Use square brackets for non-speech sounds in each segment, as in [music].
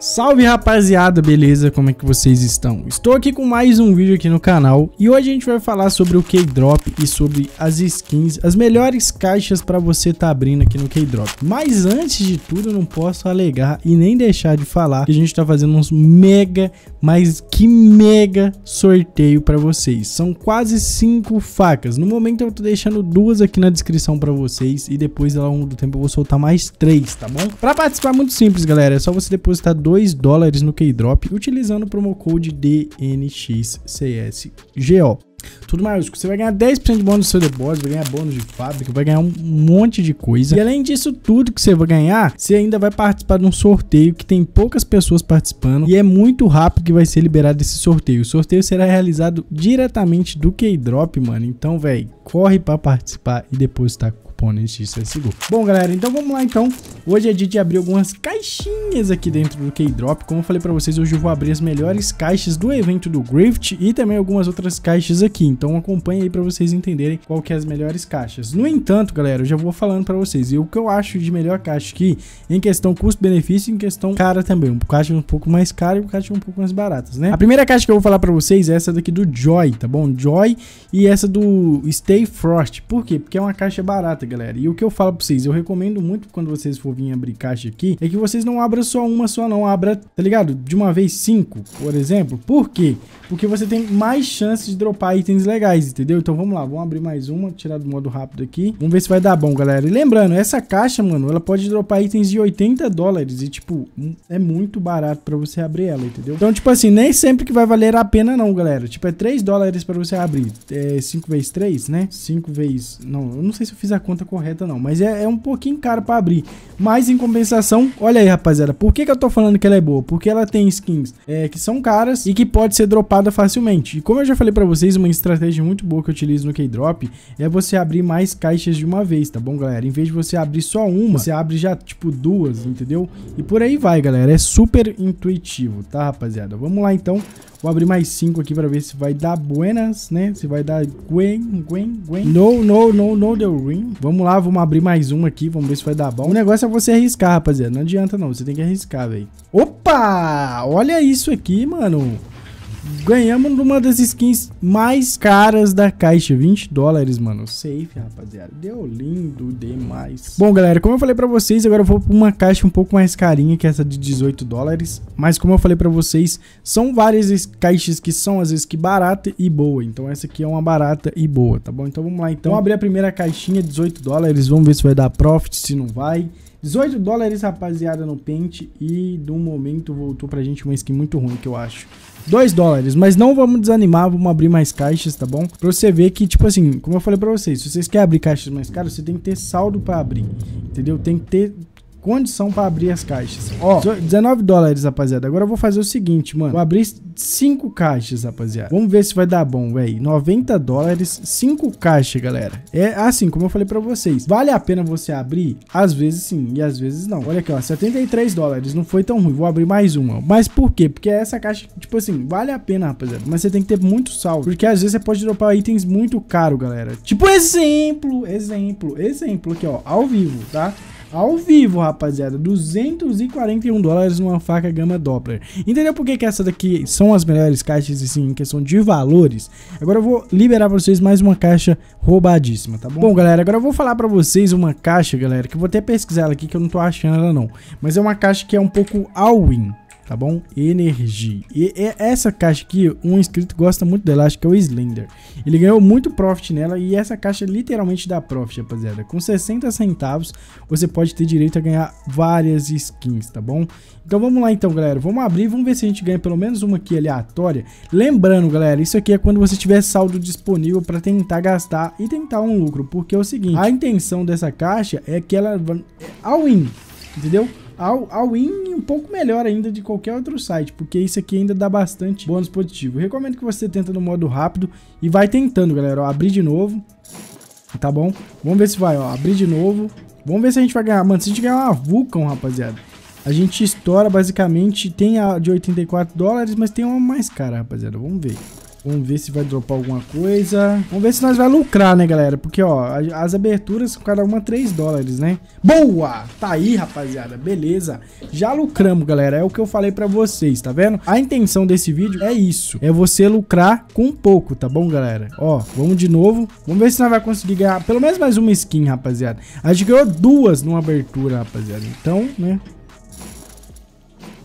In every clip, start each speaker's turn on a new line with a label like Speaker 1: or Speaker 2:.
Speaker 1: Salve rapaziada, beleza? Como é que vocês estão? Estou aqui com mais um vídeo aqui no canal e hoje a gente vai falar sobre o Keydrop e sobre as skins, as melhores caixas para você tá abrindo aqui no Keydrop. Mas antes de tudo, eu não posso alegar e nem deixar de falar que a gente tá fazendo uns mega, mas que mega sorteio para vocês. São quase cinco facas. No momento eu tô deixando duas aqui na descrição para vocês e depois ao longo do tempo eu vou soltar mais três, tá bom? Para participar muito simples, galera, é só você depositar 2 dólares no Keydrop utilizando o promo code DNXCSGO. Tudo maiúsculo. Você vai ganhar 10% de bônus do seu depósito, vai ganhar bônus de fábrica, vai ganhar um monte de coisa. E além disso tudo que você vai ganhar, você ainda vai participar de um sorteio que tem poucas pessoas participando e é muito rápido que vai ser liberado esse sorteio. O sorteio será realizado diretamente do Keydrop, mano. Então, velho, corre para participar e depositar cupom seguro Bom, galera, então vamos lá então Hoje é dia de abrir algumas caixinhas aqui dentro do K-Drop. Como eu falei pra vocês, hoje eu vou abrir as melhores caixas do evento do Grift e também algumas outras caixas aqui. Então acompanha aí pra vocês entenderem qual que é as melhores caixas. No entanto, galera, eu já vou falando pra vocês. E o que eu acho de melhor caixa aqui, em questão custo-benefício, em questão cara também. Um caixa um pouco mais cara e um caixa um pouco mais baratas, né? A primeira caixa que eu vou falar pra vocês é essa daqui do Joy, tá bom? Joy e essa do Stay Frost. Por quê? Porque é uma caixa barata, galera. E o que eu falo pra vocês, eu recomendo muito quando vocês forem vim abrir caixa aqui, é que vocês não abram só uma só não, abra, tá ligado? De uma vez cinco, por exemplo. Por quê? Porque você tem mais chances de dropar itens legais, entendeu? Então vamos lá, vamos abrir mais uma, tirar do modo rápido aqui. Vamos ver se vai dar bom, galera. E lembrando, essa caixa, mano, ela pode dropar itens de 80 dólares e, tipo, é muito barato pra você abrir ela, entendeu? Então, tipo assim, nem sempre que vai valer a pena não, galera. Tipo, é 3 dólares pra você abrir. É 5 vezes 3, né? 5 vezes... Não, eu não sei se eu fiz a conta correta não, mas é, é um pouquinho caro pra abrir. Mas em compensação, olha aí, rapaziada, por que, que eu tô falando que ela é boa? Porque ela tem skins é, que são caras e que pode ser dropada facilmente. E como eu já falei pra vocês, uma estratégia muito boa que eu utilizo no K-Drop é você abrir mais caixas de uma vez, tá bom, galera? Em vez de você abrir só uma, você abre já, tipo, duas, entendeu? E por aí vai, galera. É super intuitivo, tá, rapaziada? Vamos lá, então. Vou abrir mais cinco aqui pra ver se vai dar buenas, né? Se vai dar Gwen, Gwen, Gwen. No, no, no, no, the ring. Vamos lá, vamos abrir mais um aqui. Vamos ver se vai dar bom. O negócio é você arriscar, rapaziada. Não adianta não, você tem que arriscar, velho. Opa! Olha isso aqui, mano. Ganhamos uma das skins mais caras da caixa, 20 dólares, mano, safe, rapaziada, deu lindo demais. Bom, galera, como eu falei pra vocês, agora eu vou pra uma caixa um pouco mais carinha, que é essa de 18 dólares, mas como eu falei pra vocês, são várias caixas que são, às vezes, que barata e boa, então essa aqui é uma barata e boa, tá bom? Então vamos lá, então, vamos abrir a primeira caixinha, 18 dólares, vamos ver se vai dar profit, se não vai... 18 dólares, rapaziada, no pente. E do momento voltou pra gente uma skin muito ruim, que eu acho. 2 dólares, mas não vamos desanimar, vamos abrir mais caixas, tá bom? Pra você ver que, tipo assim, como eu falei pra vocês, se vocês querem abrir caixas mais caras, você tem que ter saldo pra abrir, entendeu? Tem que ter condição para abrir as caixas. Ó, 19 dólares, rapaziada. Agora eu vou fazer o seguinte, mano. Vou abrir 5 caixas, rapaziada. Vamos ver se vai dar bom, velho. 90 dólares, 5 caixas, galera. É assim, como eu falei para vocês. Vale a pena você abrir? Às vezes sim, e às vezes não. Olha aqui, ó. 73 dólares. Não foi tão ruim. Vou abrir mais uma. Mas por quê? Porque essa caixa, tipo assim, vale a pena, rapaziada. Mas você tem que ter muito saldo. Porque às vezes você pode dropar itens muito caro, galera. Tipo, exemplo, exemplo, exemplo aqui, ó. Ao vivo, tá? ao vivo, rapaziada. 241 dólares numa faca gama Doppler. Entendeu por que, que essa daqui são as melhores caixas, assim, em questão de valores? Agora eu vou liberar pra vocês mais uma caixa roubadíssima, tá bom? Bom, galera, agora eu vou falar pra vocês uma caixa, galera, que eu vou até pesquisar ela aqui, que eu não tô achando ela não. Mas é uma caixa que é um pouco all-in tá bom? Energia. E, e essa caixa aqui, um inscrito gosta muito dela, acho que é o Slender. Ele ganhou muito profit nela e essa caixa literalmente dá profit, rapaziada. Com 60 centavos, você pode ter direito a ganhar várias skins, tá bom? Então vamos lá então, galera. Vamos abrir, vamos ver se a gente ganha pelo menos uma aqui aleatória. Lembrando, galera, isso aqui é quando você tiver saldo disponível para tentar gastar e tentar um lucro, porque é o seguinte, a intenção dessa caixa é que ela é all in, entendeu? Ao, ao in um pouco melhor ainda de qualquer outro site, porque isso aqui ainda dá bastante bônus positivo. Recomendo que você tenta no modo rápido e vai tentando, galera. Ó, abrir de novo, tá bom? Vamos ver se vai, ó. Abrir de novo. Vamos ver se a gente vai ganhar. Mano, se a gente ganhar uma Vulcan, rapaziada, a gente estoura basicamente. Tem a de 84 dólares, mas tem uma mais cara, rapaziada. Vamos ver. Vamos ver se vai dropar alguma coisa. Vamos ver se nós vai lucrar, né, galera? Porque, ó, as aberturas, cada uma 3 dólares, né? Boa! Tá aí, rapaziada. Beleza. Já lucramos, galera. É o que eu falei pra vocês, tá vendo? A intenção desse vídeo é isso. É você lucrar com pouco, tá bom, galera? Ó, vamos de novo. Vamos ver se nós vai conseguir ganhar pelo menos mais uma skin, rapaziada. A gente ganhou duas numa abertura, rapaziada. Então, né?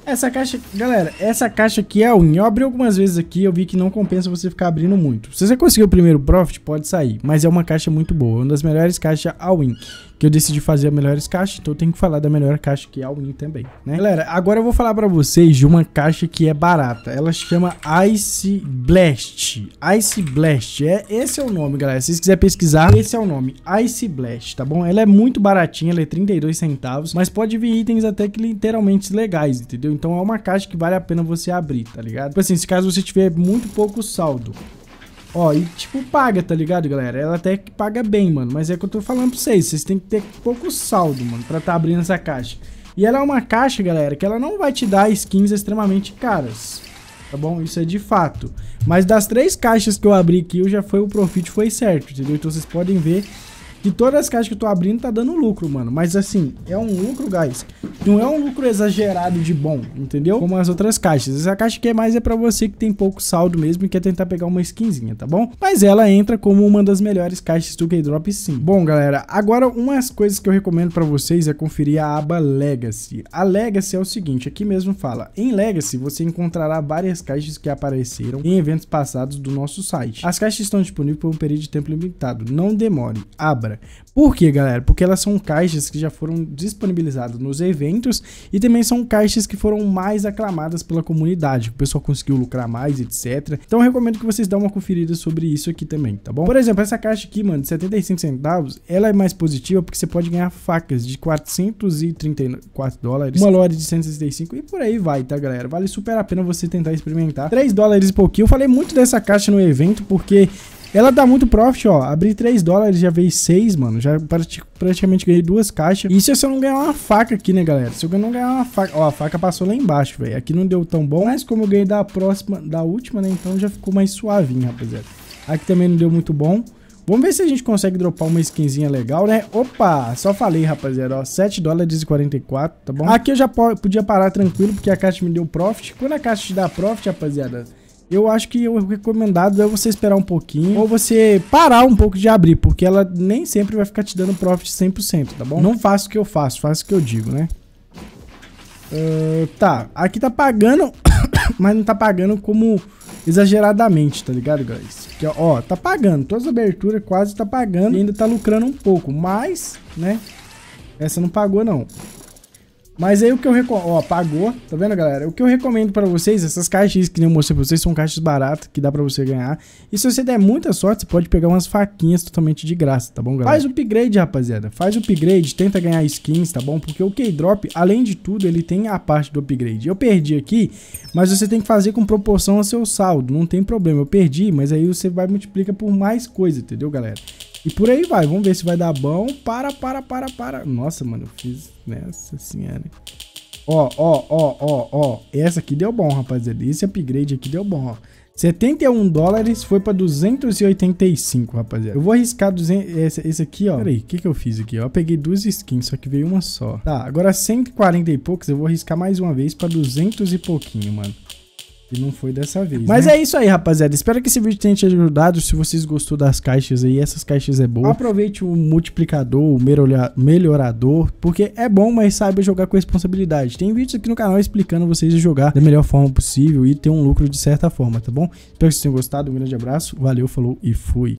Speaker 1: Essa caixa, galera, essa caixa aqui é unha. Eu abri algumas vezes aqui, eu vi que não compensa você ficar abrindo muito. Se você conseguir o primeiro profit, pode sair, mas é uma caixa muito boa, uma das melhores caixas a win que eu decidi fazer a melhores caixas, então eu tenho que falar da melhor caixa que é a Win também, né? Galera, agora eu vou falar para vocês de uma caixa que é barata. Ela chama Ice Blast. Ice Blast, é esse é o nome, galera. Se vocês quiserem pesquisar, esse é o nome, Ice Blast, tá bom? Ela é muito baratinha, ela é 32 centavos, mas pode vir itens até que literalmente legais, entendeu? Então é uma caixa que vale a pena você abrir, tá ligado? Tipo assim, se caso você tiver muito pouco saldo, Ó, e tipo, paga, tá ligado, galera? Ela até que paga bem, mano. Mas é que eu tô falando pra vocês. Vocês têm que ter pouco saldo, mano, pra tá abrindo essa caixa. E ela é uma caixa, galera, que ela não vai te dar skins extremamente caras. Tá bom? Isso é de fato. Mas das três caixas que eu abri aqui, eu já foi o profit foi certo, entendeu? Então vocês podem ver de todas as caixas que eu tô abrindo, tá dando lucro, mano. Mas assim, é um lucro, guys. Não é um lucro exagerado de bom, entendeu? Como as outras caixas. Essa caixa que é mais é pra você que tem pouco saldo mesmo e quer tentar pegar uma skinzinha, tá bom? Mas ela entra como uma das melhores caixas do K-Drop, sim. Bom, galera, agora umas coisas que eu recomendo pra vocês é conferir a aba Legacy. A Legacy é o seguinte, aqui mesmo fala. Em Legacy, você encontrará várias caixas que apareceram em eventos passados do nosso site. As caixas estão disponíveis por um período de tempo limitado. Não demore, abra agora. Por quê, galera? Porque elas são caixas que já foram disponibilizadas nos eventos e também são caixas que foram mais aclamadas pela comunidade, o pessoal conseguiu lucrar mais, etc. Então eu recomendo que vocês dão uma conferida sobre isso aqui também, tá bom? Por exemplo, essa caixa aqui, mano, de 75 centavos, ela é mais positiva porque você pode ganhar facas de 434 dólares, uma lore de 165 e por aí vai, tá, galera? Vale super a pena você tentar experimentar. 3 dólares e pouquinho Eu falei muito dessa caixa no evento porque ela dá muito profit, ó. Abri 3 dólares, já veio 6, mano. Já praticamente ganhei duas caixas. Isso é se eu não ganhar uma faca aqui, né, galera? Se eu não ganhar uma faca... Ó, a faca passou lá embaixo, velho. Aqui não deu tão bom, mas como eu ganhei da próxima, da última, né? Então já ficou mais suavinho, rapaziada. Aqui também não deu muito bom. Vamos ver se a gente consegue dropar uma skinzinha legal, né? Opa, só falei, rapaziada, ó, 7 dólares e 44, tá bom? Aqui eu já podia parar tranquilo, porque a caixa me deu profit. Quando a caixa te dá profit, rapaziada, eu acho que o recomendado é você esperar um pouquinho ou você parar um pouco de abrir, porque ela nem sempre vai ficar te dando profit 100%, tá bom? Não faço o que eu faço, faço o que eu digo, né? Uh, tá, aqui tá pagando, [coughs] mas não tá pagando como exageradamente, tá ligado, guys? Que, ó, tá pagando, todas as aberturas quase tá pagando e ainda tá lucrando um pouco, mas, né, essa não pagou não. Mas aí o que eu recomendo. Ó, pagou. Tá vendo, galera? O que eu recomendo pra vocês, essas caixas que eu mostrei pra vocês, são caixas baratas que dá pra você ganhar. E se você der muita sorte, você pode pegar umas faquinhas totalmente de graça, tá bom, galera? Faz o upgrade, rapaziada. Faz o upgrade, tenta ganhar skins, tá bom? Porque o K-Drop, além de tudo, ele tem a parte do upgrade. Eu perdi aqui, mas você tem que fazer com proporção ao seu saldo. Não tem problema. Eu perdi, mas aí você vai multiplica por mais coisa, entendeu, galera? E por aí vai, vamos ver se vai dar bom. Para, para, para, para. Nossa, mano, eu fiz nessa senhora. Ó, ó, ó, ó, ó. Essa aqui deu bom, rapaziada. Esse upgrade aqui deu bom, ó. 71 dólares foi para 285, rapaziada. Eu vou arriscar 200, esse, esse aqui, ó. Peraí, o que, que eu fiz aqui? Ó? Eu peguei duas skins, só que veio uma só. Tá, agora 140 e poucos, eu vou arriscar mais uma vez para 200 e pouquinho, mano. E não foi dessa vez. Mas né? é isso aí, rapaziada. Espero que esse vídeo tenha te ajudado. Se vocês gostou das caixas aí, essas caixas é boa. Aproveite o multiplicador, o melhorador, porque é bom, mas saiba jogar com responsabilidade. Tem vídeos aqui no canal explicando vocês a jogar da melhor forma possível e ter um lucro de certa forma, tá bom? Espero que vocês tenham gostado. Um grande abraço, valeu, falou e fui.